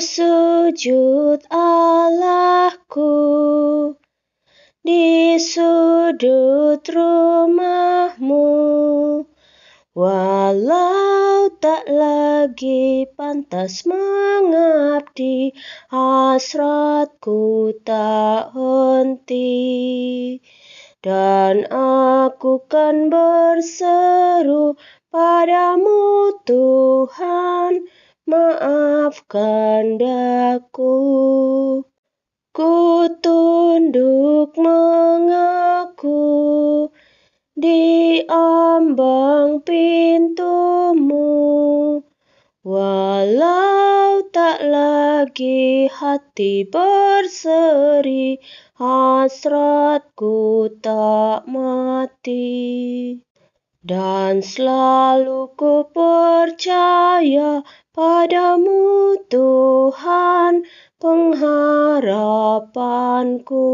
sujud Allahku di sudut rumahmu walau tak lagi pantas mengabdi hasratku tak henti dan aku kan berseru padamu Tuhan maaf maafkan daku Ku tunduk mengaku Di ambang pintumu Walau tak lagi hati berseri, hasratku tak mati. Dan selalu ku percaya Padamu Tuhan pengharapanku.